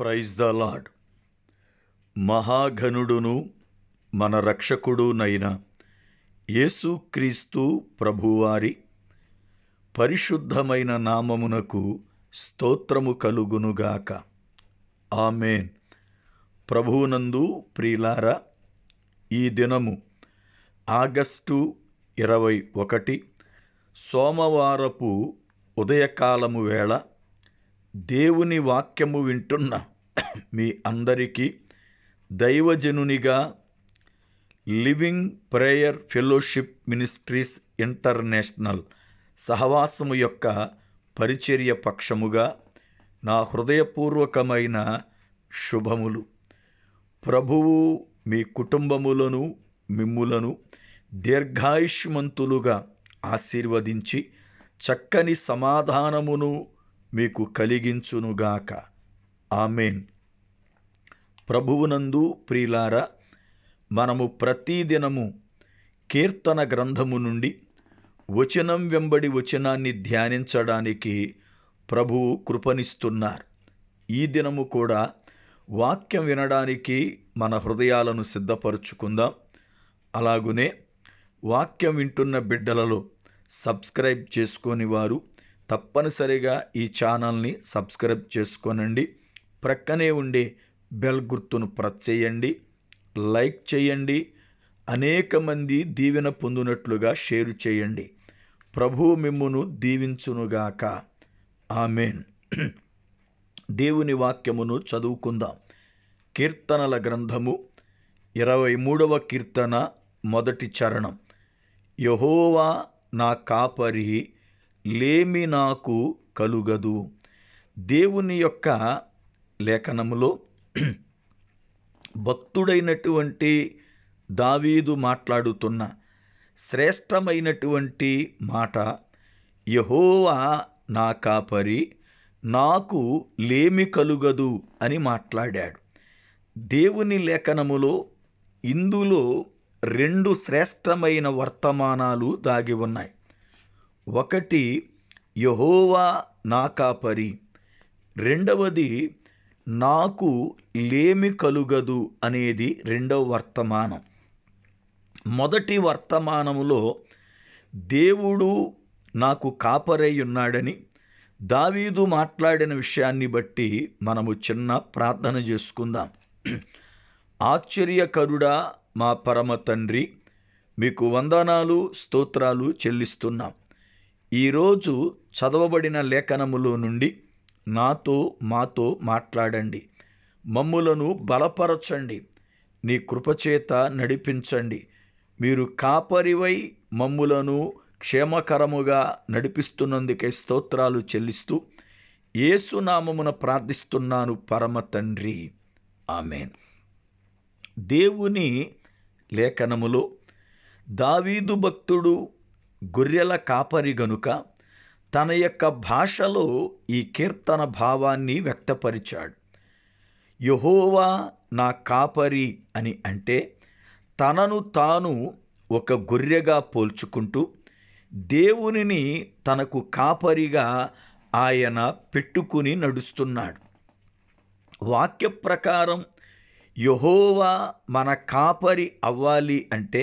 praise the lord మహాఘనుడును మన రక్షకుడునైన యేసుక్రీస్తు ప్రభువారి పరిశుద్ధమైన నామమునకు స్తోత్రము కలుగునుగాక ఆమెన్ ప్రభువునందు ప్రియులారా ఈ దినము ఆగస్టు ఇరవై ఒకటి సోమవారపు ఉదయకాలము వేళ దేవుని వాక్యము వింటున్న మీ అందరికీ దైవజనునిగా living prayer fellowship ministries international సహవాసము యొక్క పరిచర్య పక్షముగా నా హృదయపూర్వకమైన శుభములు ప్రభువు మీ కుటుంబములను మిమ్ములను దీర్ఘాయుష్మంతులుగా ఆశీర్వదించి చక్కని సమాధానమును మీకు కలిగించునుగాక ఆమెన్ ప్రభువునందు ప్రియులార మనము ప్రతిదినము కీర్తన గ్రంథము నుండి వచనం వెంబడి వచనాన్ని ధ్యానించడానికి ప్రభువు కృపనిస్తున్నారు ఈ దినము కూడా వాక్యం వినడానికి మన హృదయాలను సిద్ధపరుచుకుందాం అలాగునే వాక్యం వింటున్న బిడ్డలలో సబ్స్క్రైబ్ చేసుకొని వారు తప్పనిసరిగా ఈ ఛానల్ని సబ్స్క్రైబ్ చేసుకోనండి ప్రక్కనే ఉండే బెల్ గుర్తును ప్రెస్ చేయండి లైక్ చేయండి అనేక మంది దీవెన పొందినట్లుగా షేర్ చేయండి ప్రభు మిమ్మును దీవించునుగాక ఆమెన్ దేవుని వాక్యమును చదువుకుందాం కీర్తనల గ్రంథము ఇరవై మూడవ కీర్తన మొదటి చరణం యహోవా నా కాపరి లేమి నాకు కలుగదు దేవుని యొక్క లేఖనములో భక్తుడైనటువంటి దావీదు మాట్లాడుతున్న శ్రేష్టమైనటువంటి మాట యహోవా నా కాపరి నాకు లేమి కలుగదు అని మాట్లాడాడు దేవుని లేఖనములో ఇందులో రెండు శ్రేష్టమైన వర్తమానాలు దాగి ఉన్నాయి ఒకటి యహోవా నా కాపరి రెండవది నాకు లేమి కలుగదు అనేది రెండవ వర్తమానం మొదటి వర్తమానములో దేవుడు నాకు కాపరై ఉన్నాడని దావీదు మాట్లాడిన విషయాన్ని బట్టి మనము చిన్న ప్రార్థన చేసుకుందాం ఆశ్చర్యకరుడా మా పరమ తండ్రి మీకు వందనాలు స్తోత్రాలు చెల్లిస్తున్నాం ఈరోజు చదవబడిన లేఖనములో నుండి నాతో మాతో మాట్లాడండి మమ్ములను బలపరచండి నీ కృపచేత నడిపించండి మీరు కాపరివై మమ్ములను క్షేమకరముగా నడిపిస్తున్నందుకే స్తోత్రాలు చెల్లిస్తూ ఏసునామమున ప్రార్థిస్తున్నాను పరమ తండ్రి ఆమెన్ దేవుని లేఖనములో దావీదు భక్తుడు గొర్రెల కాపరి గనుక తన యొక్క భాషలో ఈ కీర్తన భావాన్ని వ్యక్తపరిచాడు యహోవా నా కాపరి అని అంటే తనను తాను ఒక గొర్రెగా పోల్చుకుంటూ దేవునిని తనకు కాపరిగా ఆయన పెట్టుకుని నడుస్తున్నాడు వాక్య ప్రకారం యహోవా మన కాపరి అవ్వాలి అంటే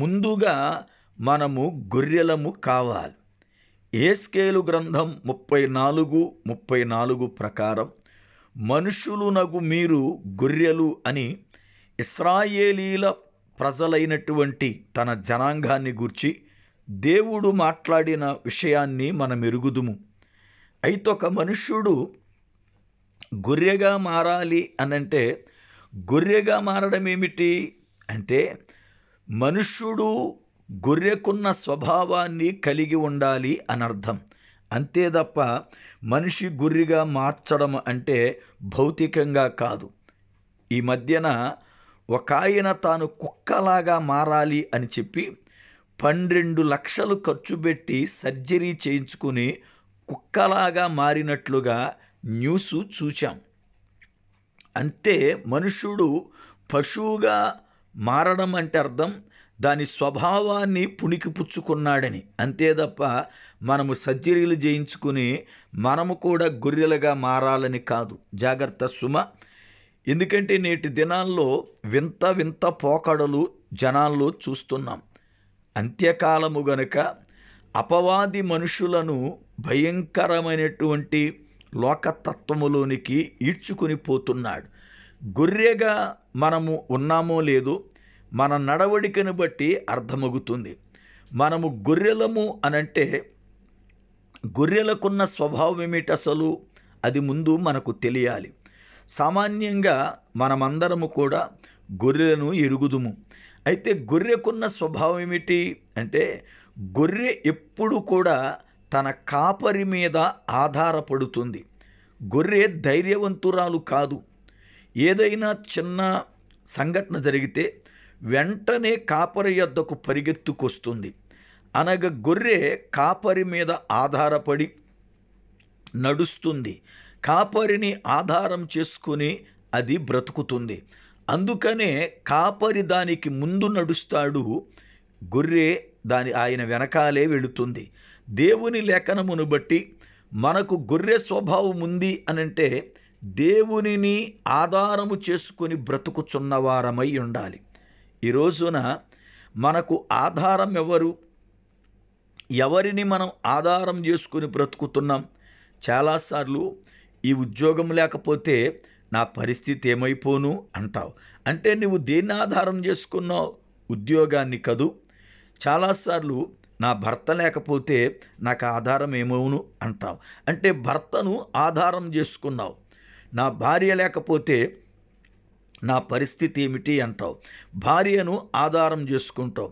ముందుగా మనము గొర్రెలము కావాలి ఏస్కేలు గ్రంథం ముప్పై నాలుగు ముప్పై నాలుగు ప్రకారం మనుషులునగు మీరు గొర్రెలు అని ఇస్రాయేలీల ప్రజలైనటువంటి తన జనాంగాన్ని గూర్చి దేవుడు మాట్లాడిన విషయాన్ని మనం ఎరుగుదుము అయితే ఒక మనుష్యుడు గొర్రెగా మారాలి అనంటే గొర్రెగా మారడం ఏమిటి అంటే మనుష్యుడు గొర్రెకున్న స్వభావాన్ని కలిగి ఉండాలి అనర్థం అంతే తప్ప మనిషి గుర్రిగా మార్చడం అంటే భౌతికంగా కాదు ఈ మధ్యన ఒక ఆయన తాను కుక్కలాగా మారాలి అని చెప్పి పన్నెండు లక్షలు ఖర్చు పెట్టి సర్జరీ చేయించుకుని కుక్కలాగా మారినట్లుగా న్యూస్ చూచాం అంటే మనుషుడు పశువుగా మారడం అంటే అర్థం దాని స్వభావాన్ని పుణికి పుచ్చుకున్నాడని అంతే తప్ప మనము సర్జరీలు చేయించుకుని మనము కూడా గొర్రెలుగా మారాలని కాదు జాగ్రత్త సుమ ఎందుకంటే నేటి దినాల్లో వింత వింత పోకడలు జనాల్లో చూస్తున్నాం అంత్యకాలము గనక అపవాది మనుషులను భయంకరమైనటువంటి లోకతత్వములోనికి ఈడ్చుకుని పోతున్నాడు గొర్రెగా మనము ఉన్నామో లేదో మన నడవడికను బట్టి అర్థమగుతుంది మనము గొర్రెలము అనంటే గొర్రెలకున్న స్వభావం ఏమిటి అసలు అది ముందు మనకు తెలియాలి సామాన్యంగా మనమందరము కూడా గొర్రెలను ఎరుగుదుము అయితే గొర్రెకున్న స్వభావం ఏమిటి అంటే గొర్రె ఎప్పుడు కూడా తన కాపరి మీద ఆధారపడుతుంది గొర్రె ధైర్యవంతురాలు కాదు ఏదైనా చిన్న సంఘటన జరిగితే వెంటనే కాపరి యొద్దకు పరిగెత్తుకొస్తుంది అనగా గొర్రె కాపరి మీద ఆధారపడి నడుస్తుంది కాపరిని ఆధారం చేసుకుని అది బ్రతుకుతుంది అందుకనే కాపరి దానికి ముందు నడుస్తాడు గొర్రె దాని ఆయన వెనకాలే వెళుతుంది దేవుని లేఖనమును బట్టి మనకు గొర్రె స్వభావం ఉంది అనంటే దేవునిని ఆధారము చేసుకుని బ్రతుకుచున్నవారమై ఉండాలి ఈ రోజున మనకు ఆధారం ఎవరు ఎవరిని మనం ఆధారం చేసుకుని బ్రతుకుతున్నాం చాలాసార్లు ఈ ఉద్యోగం లేకపోతే నా పరిస్థితి ఏమైపోను అంటావు అంటే నువ్వు దేన్ని ఆధారం చేసుకున్నావు ఉద్యోగాన్ని కదూ చాలాసార్లు నా భర్త లేకపోతే నాకు ఆధారం ఏమవును అంటావు అంటే భర్తను ఆధారం చేసుకున్నావు నా భార్య లేకపోతే నా పరిస్థితి ఏమిటి అంటావు భార్యను ఆధారం చేసుకుంటావు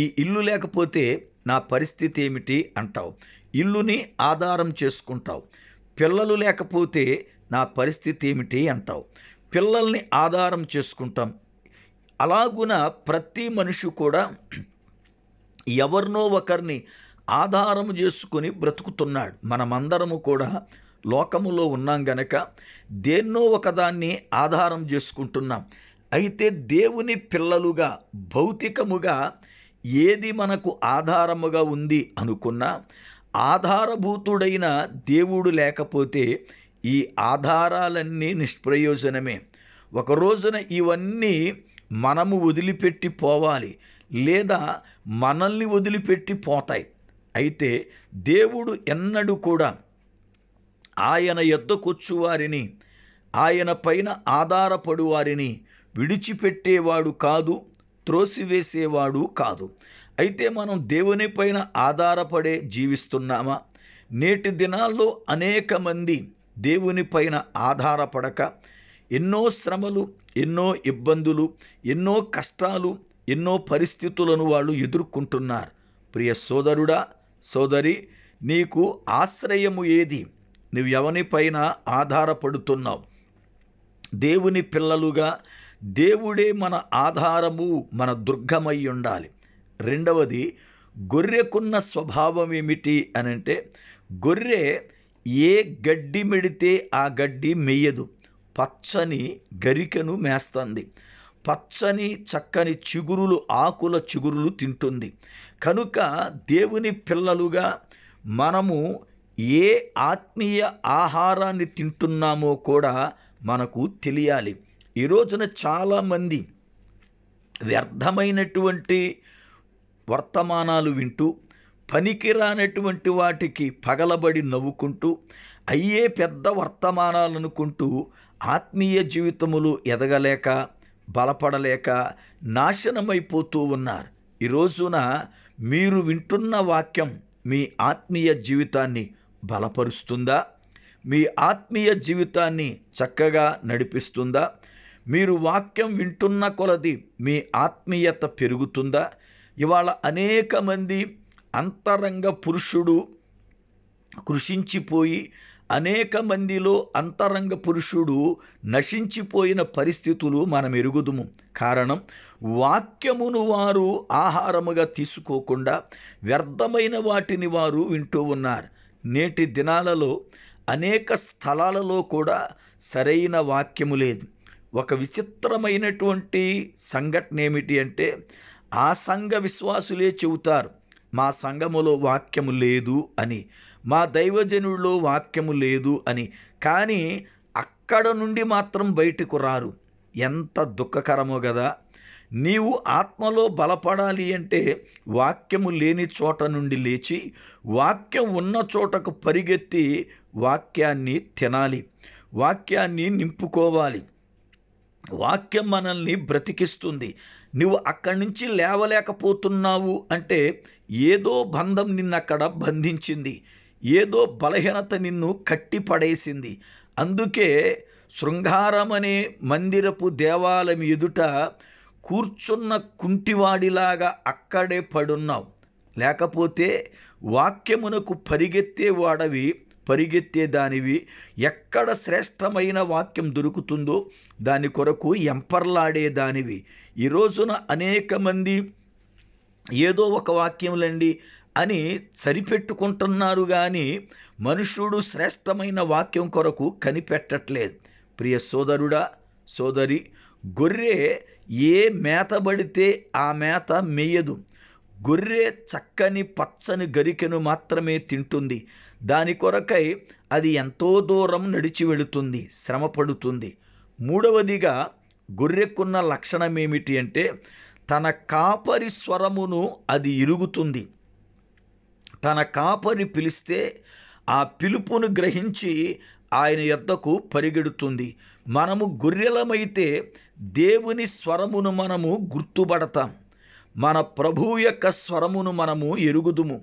ఈ ఇల్లు లేకపోతే నా పరిస్థితి ఏమిటి అంటావు ఇల్లుని ఆధారం చేసుకుంటావు పిల్లలు లేకపోతే నా పరిస్థితి ఏమిటి అంటావు పిల్లల్ని ఆధారం చేసుకుంటాం అలాగున ప్రతి మనిషి కూడా ఎవరినో ఒకరిని ఆధారం చేసుకుని బ్రతుకుతున్నాడు మనమందరము కూడా లోకములో ఉన్నాం గనక దేన్నో ఒకదాన్ని ఆధారం చేసుకుంటున్నాం అయితే దేవుని పిల్లలుగా భౌతికముగా ఏది మనకు ఆధారముగా ఉంది అనుకున్నా ఆధారభూతుడైన దేవుడు లేకపోతే ఈ ఆధారాలన్నీ నిష్ప్రయోజనమే ఒక రోజున ఇవన్నీ మనము వదిలిపెట్టి పోవాలి లేదా మనల్ని వదిలిపెట్టి పోతాయి అయితే దేవుడు ఎన్నడూ కూడా ఆయన యొద్ద కూర్చువారిని ఆయన పైన ఆధారపడు వారిని విడిచిపెట్టేవాడు కాదు త్రోసివేసేవాడు కాదు అయితే మనం దేవుని పైన ఆధారపడే జీవిస్తున్నామా నేటి దినాల్లో అనేక మంది దేవుని పైన ఆధారపడక ఎన్నో శ్రమలు ఎన్నో ఇబ్బందులు ఎన్నో కష్టాలు ఎన్నో పరిస్థితులను వాళ్ళు ఎదుర్కొంటున్నారు ప్రియ సోదరుడా సోదరి నీకు ఆశ్రయము ఏది నువ్వు పైన ఆధారపడుతున్నావు దేవుని పిల్లలుగా దేవుడే మన ఆధారము మన దుర్గమై ఉండాలి రెండవది గొర్రెకున్న స్వభావం ఏమిటి అని అంటే గొర్రె ఏ గడ్డి మెడితే ఆ గడ్డి మెయ్యదు పచ్చని గరికను మేస్తుంది పచ్చని చక్కని చిగురులు ఆకుల చిగురులు తింటుంది కనుక దేవుని పిల్లలుగా మనము ఏ ఆత్మీయ ఆహారాన్ని తింటున్నామో కూడా మనకు తెలియాలి ఈ రోజున చాలామంది వ్యర్థమైనటువంటి వర్తమానాలు వింటూ పనికిరానటువంటి వాటికి పగలబడి నవ్వుకుంటూ అయ్యే పెద్ద వర్తమానాలు అనుకుంటూ ఆత్మీయ జీవితములు ఎదగలేక బలపడలేక నాశనమైపోతూ ఉన్నారు ఈ రోజున మీరు వింటున్న వాక్యం మీ ఆత్మీయ జీవితాన్ని బలపరుస్తుందా మీ ఆత్మీయ జీవితాన్ని చక్కగా నడిపిస్తుందా మీరు వాక్యం వింటున్న కొలది మీ ఆత్మీయత పెరుగుతుందా ఇవాళ అనేక మంది అంతరంగ పురుషుడు కృషించిపోయి అనేక మందిలో అంతరంగ పురుషుడు నశించిపోయిన పరిస్థితులు మనం ఎరుగుదుము కారణం వాక్యమును వారు ఆహారముగా తీసుకోకుండా వ్యర్థమైన వాటిని వారు వింటూ ఉన్నారు నేటి దినాలలో అనేక స్థలాలలో కూడా సరైన వాక్యము లేదు ఒక విచిత్రమైనటువంటి సంఘటన ఏమిటి అంటే ఆ సంఘ విశ్వాసులే చెబుతారు మా సంఘములో వాక్యము లేదు అని మా దైవజనుల్లో వాక్యము లేదు అని కానీ అక్కడ నుండి మాత్రం బయటకు రారు ఎంత దుఃఖకరమో కదా నీవు ఆత్మలో బలపడాలి అంటే వాక్యము లేని చోట నుండి లేచి వాక్యం ఉన్న చోటకు పరిగెత్తి వాక్యాన్ని తినాలి వాక్యాన్ని నింపుకోవాలి వాక్యం మనల్ని బ్రతికిస్తుంది నువ్వు అక్కడి నుంచి లేవలేకపోతున్నావు అంటే ఏదో బంధం నిన్నక్కడ బంధించింది ఏదో బలహీనత నిన్ను కట్టిపడేసింది అందుకే శృంగారం అనే మందిరపు దేవాలయం ఎదుట కూర్చున్న కుంటివాడిలాగా అక్కడే పడున్నావు లేకపోతే వాక్యమునకు పరిగెత్తేవాడవి పరిగెత్తేదానివి ఎక్కడ శ్రేష్టమైన వాక్యం దొరుకుతుందో దాని కొరకు ఎంపర్లాడేదానివి ఈ రోజున అనేక మంది ఏదో ఒక వాక్యంలండి అని సరిపెట్టుకుంటున్నారు కానీ మనుషుడు శ్రేష్టమైన వాక్యం కొరకు కనిపెట్టట్లేదు ప్రియ సోదరుడా సోదరి గొర్రె ఏ మేత పడితే ఆ మేత మేయదు గొర్రె చక్కని పచ్చని గరికెను మాత్రమే తింటుంది దాని కొరకై అది ఎంతో దూరం నడిచి వెళుతుంది శ్రమపడుతుంది మూడవదిగా గొర్రెకున్న లక్షణం ఏమిటి అంటే తన కాపరి స్వరమును అది ఇరుగుతుంది తన కాపరి పిలిస్తే ఆ పిలుపును గ్రహించి ఆయన యొద్దకు పరిగెడుతుంది మనము గొర్రెలమైతే దేవుని స్వరమును మనము గుర్తుపడతాం మన ప్రభువు యొక్క స్వరమును మనము ఎరుగుదుము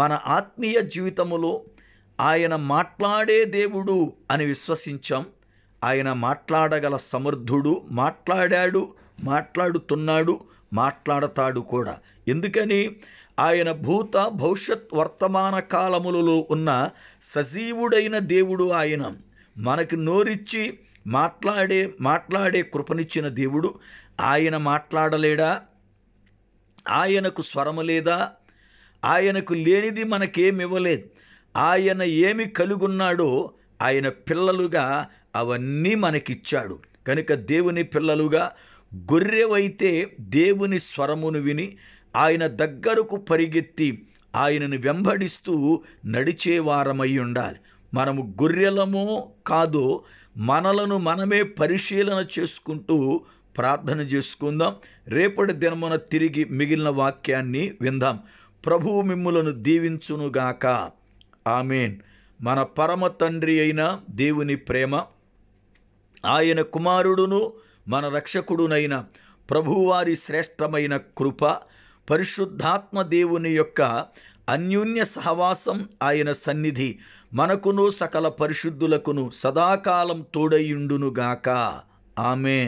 మన ఆత్మీయ జీవితములో ఆయన మాట్లాడే దేవుడు అని విశ్వసించాం ఆయన మాట్లాడగల సమర్థుడు మాట్లాడాడు మాట్లాడుతున్నాడు మాట్లాడతాడు కూడా ఎందుకని ఆయన భూత భవిష్యత్ వర్తమాన కాలములలో ఉన్న సజీవుడైన దేవుడు ఆయన మనకు నోరిచ్చి మాట్లాడే మాట్లాడే కృపనిచ్చిన దేవుడు ఆయన మాట్లాడలేడా ఆయనకు స్వరము లేదా ఆయనకు లేనిది మనకేమివ్వలేదు ఆయన ఏమి కలుగున్నాడో ఆయన పిల్లలుగా అవన్నీ మనకిచ్చాడు కనుక దేవుని పిల్లలుగా గొర్రెవైతే దేవుని స్వరమును విని ఆయన దగ్గరకు పరిగెత్తి ఆయనను వెంబడిస్తూ నడిచేవారమై ఉండాలి మనము గొర్రెలమో కాదో మనలను మనమే పరిశీలన చేసుకుంటూ ప్రార్థన చేసుకుందాం రేపటి దినమున తిరిగి మిగిలిన వాక్యాన్ని విందాం ప్రభువు మిమ్ములను దీవించునుగాక ఆమెన్ మన పరమ తండ్రి అయిన దేవుని ప్రేమ ఆయన కుమారుడును మన రక్షకుడునైన ప్రభువారి శ్రేష్టమైన కృప పరిశుద్ధాత్మ దేవుని యొక్క అన్యోన్య సహవాసం ఆయన సన్నిధి మనకును సకల పరిశుద్ధులకును సదాకాలం తోడయుండునుగాక ఆమె